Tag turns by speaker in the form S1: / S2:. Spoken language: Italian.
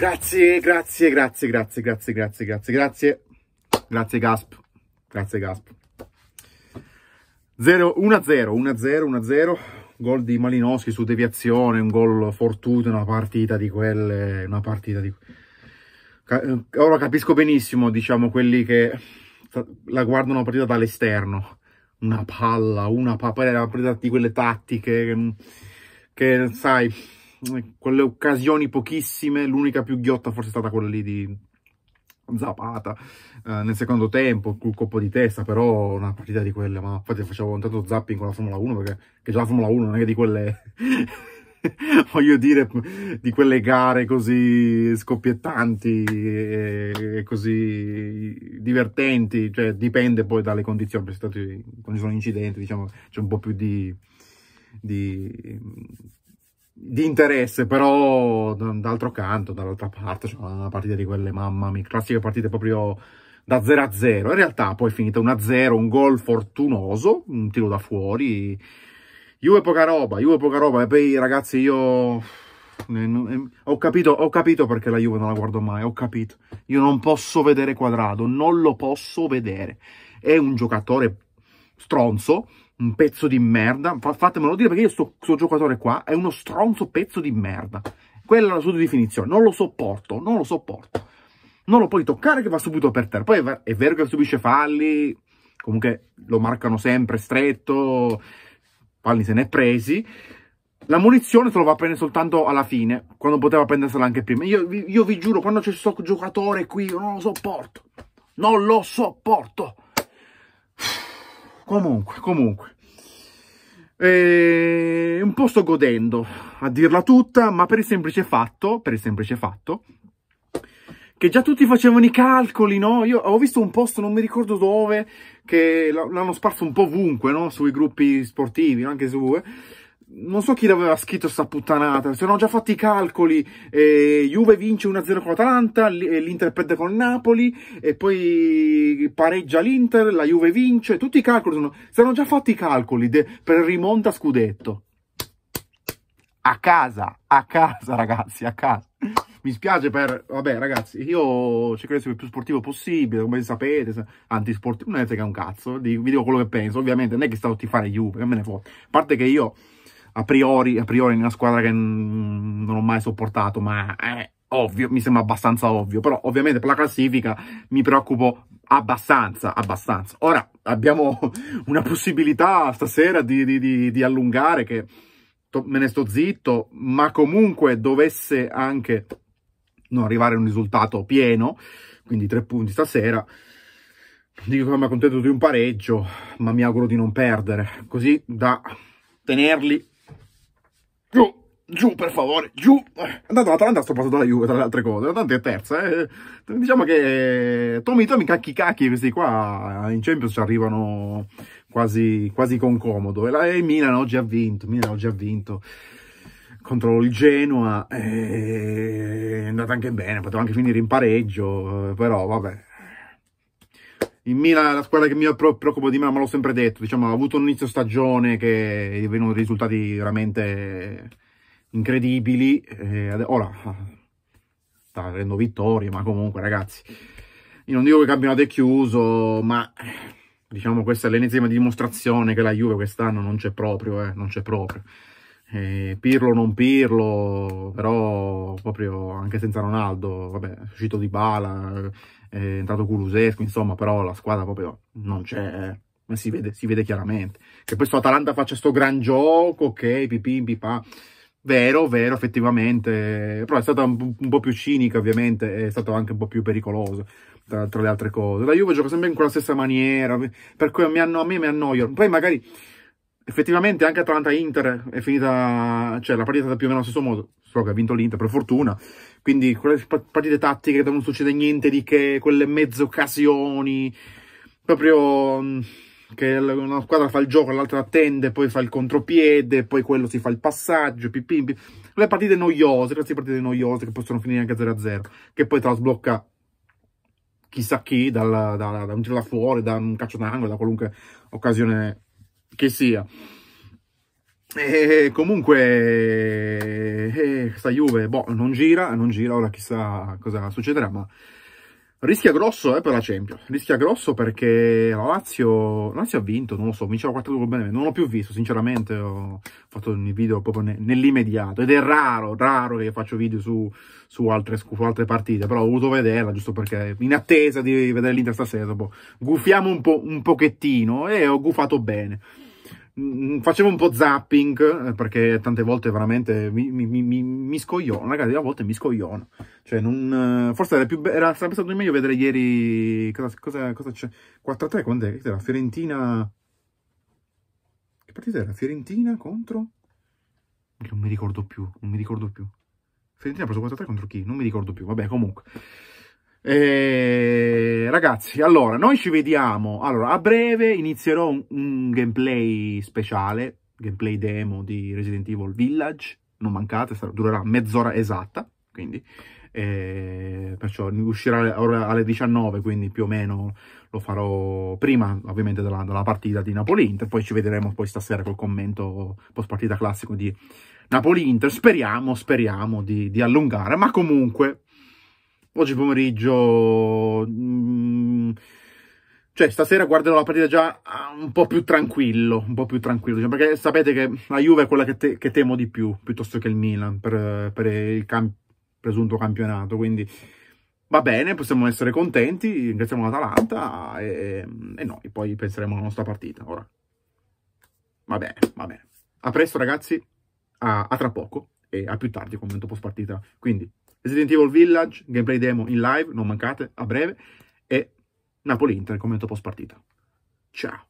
S1: Grazie, grazie, grazie, grazie, grazie, grazie, grazie, grazie. Grazie Gasp. Grazie Gasp. 1 0 1 0 1 0 gol di Malinowski su deviazione, un gol fortuito, una partita di quelle, una partita di eh, Ora capisco benissimo, diciamo, quelli che la guardano una partita dall'esterno. Una palla, una palla, una partita di quelle tattiche che, che sai, eh, quelle occasioni pochissime, l'unica più ghiotta forse è stata quella lì di Zapata eh, nel secondo tempo, col colpo di testa, però una partita di quelle, ma infatti facevo un tanto zapping con la Formula 1 perché che già la Formula 1 non è che di quelle... voglio dire, di quelle gare così scoppiettanti e così divertenti, cioè dipende poi dalle condizioni, perché quando ci sono incidenti, diciamo, c'è un po' più di, di di interesse, però d'altro canto, dall'altra parte, cioè una partita di quelle, mamma mia, classiche partite proprio da 0 a 0. In realtà poi è finita 1 a 0, un gol fortunoso, un tiro da fuori. Juve poca roba, Juve poca roba. E poi ragazzi io eh, eh, ho capito, ho capito perché la Juve non la guardo mai, ho capito. Io non posso vedere Quadrado, non lo posso vedere. È un giocatore stronzo, un pezzo di merda, fatemelo dire perché io sto, sto giocatore qua è uno stronzo pezzo di merda. Quella è la sua definizione, non lo sopporto, non lo sopporto. Non lo puoi toccare che va subito per terra. Poi è, vero che subisce falli, comunque lo marcano sempre stretto, Falli se ne è presi. La munizione se lo va a prendere soltanto alla fine, quando poteva prendersela anche prima. Io, io vi giuro, quando c'è questo giocatore qui, io non lo sopporto. Non lo sopporto comunque, comunque. E ehm, un po' sto godendo, a dirla tutta, ma per il semplice fatto, per il semplice fatto, che già tutti facevano i calcoli, no? Io ho visto un post, non mi ricordo dove, che l'hanno sparso un po' ovunque, no? Sui gruppi sportivi, anche su... Eh? non so chi l'aveva scritto sta puttanata, se si erano già fatti i calcoli, eh, Juve vince 1-0 con Atalanta, l'Inter perde con Napoli, e poi pareggia l'Inter, la Juve vince, tutti i calcoli sono, si erano già fatti i calcoli per il rimonta scudetto. A casa, a casa ragazzi, a casa. Mi spiace per, vabbè ragazzi, io cerco di essere il più sportivo possibile, come sapete, antisportivo, non è che è un cazzo, vi dico quello che penso, ovviamente, non è che sto a fare Juve, che me ne foto. A parte che io a priori, a priori è una squadra che non ho mai sopportato, ma è ovvio, mi sembra abbastanza ovvio, però ovviamente per la classifica mi preoccupo abbastanza, abbastanza. Ora abbiamo una possibilità stasera di, di, di, di allungare che me ne sto zitto, ma comunque dovesse anche non arrivare a un risultato pieno, quindi tre punti stasera, dico che mi accontento di un pareggio, ma mi auguro di non perdere, così da tenerli Giù, giù per favore, giù. Andando l'Atalanta sto passando la Juve, tra le altre cose, l'Atalanta è terza. Eh. Diciamo che Tommy Tommy cacchi cacchi, questi qua in Champions ci arrivano quasi, quasi con comodo. E, la, e Milan oggi ha vinto, Milan oggi ha vinto contro il Genoa, eh, è andata anche bene, poteva anche finire in pareggio, eh, però vabbè il Milan è la squadra che mi preoccupa di meno, me l'ho sempre detto. Diciamo, ha avuto un inizio stagione che è venuto risultati veramente incredibili. E eh, ora sta avendo vittorie, ma comunque, ragazzi, io non dico che il campionato è chiuso, ma diciamo questa è l'ennesima dimostrazione che la Juve quest'anno non c'è proprio, eh, non c'è proprio eh, Pirlo non Pirlo, però proprio anche senza Ronaldo, vabbè, è uscito di Bala, eh, è entrato Kulusescu, insomma, però la squadra proprio non c'è, eh, si, vede, si vede, chiaramente. Che poi Atalanta faccia sto gran gioco, ok, pipim, pipà, vero, vero, effettivamente, però è stata un, po' più cinica, ovviamente, è stato anche un po' più pericoloso. Tra, tra le altre cose, la Juve gioca sempre in quella stessa maniera, per cui mi anno, a me mi annoio. Poi magari effettivamente anche Atalanta-Inter è finita, cioè la partita è più o meno allo stesso modo, solo che ha vinto l'Inter per fortuna, quindi quelle partite tattiche dove non succede niente di che, quelle mezze occasioni, proprio mm, che una squadra fa il gioco, l'altra attende, poi fa il contropiede, poi quello si fa il passaggio, pipim, pipim. le partite noiose, queste partite noiose che possono finire anche 0-0, che poi trasblocca chissà chi dal, da, da un tiro da fuori, da un calcio d'angolo, da qualunque occasione che sia. E eh, comunque, questa eh, eh, Juve, boh, non gira, non gira, ora chissà cosa succederà, ma rischia grosso eh, per la Champions, rischia grosso perché la Lazio, la Lazio ha vinto, non lo so, vinceva 4-2 con non l'ho più visto, sinceramente, ho fatto un video proprio ne, nell'immediato, ed è raro, raro che faccio video su, su, altre, su, altre, partite, però ho voluto vederla, giusto perché, in attesa di vedere l'Inter stasera, boh, gufiamo un, po', un pochettino, e ho gufato bene. Mm, facevo un po' zapping eh, perché tante volte veramente mi, mi, mi, mi scogliono, ragazzi, a volte mi scogliono. Cioè, non, eh, forse era più era, sarebbe stato meglio vedere ieri cosa, cosa, cosa c'è. 4-3, quant'è? Che era? Fiorentina... Che partita era? Fiorentina contro... Non mi ricordo più, non mi ricordo più. Fiorentina ha preso 4-3 contro chi? Non mi ricordo più, vabbè, comunque... Eh, ragazzi, allora, noi ci vediamo. Allora, a breve inizierò un, un, gameplay speciale, gameplay demo di Resident Evil Village. Non mancate, sarà, durerà mezz'ora esatta, quindi... Eh, perciò uscirà alle 19, quindi più o meno lo farò prima, ovviamente, della, della partita di Napoli-Inter. Poi ci vedremo poi stasera col commento post-partita classico di Napoli-Inter. Speriamo, speriamo di, di allungare, ma comunque oggi pomeriggio... Mm, cioè, stasera guarderò la partita già ah, un po' più tranquillo, un po' più tranquillo, diciamo, perché sapete che la Juve è quella che, te, che temo di più, piuttosto che il Milan, per, per il cam presunto campionato, quindi va bene, possiamo essere contenti, ringraziamo l'Atalanta e, e noi poi penseremo alla nostra partita, ora. Va bene, va bene. A presto ragazzi, a, a tra poco e a più tardi commento post partita, quindi Resident Evil Village, gameplay demo in live, non mancate, a breve, e Napoli-Inter, commento post partita. Ciao!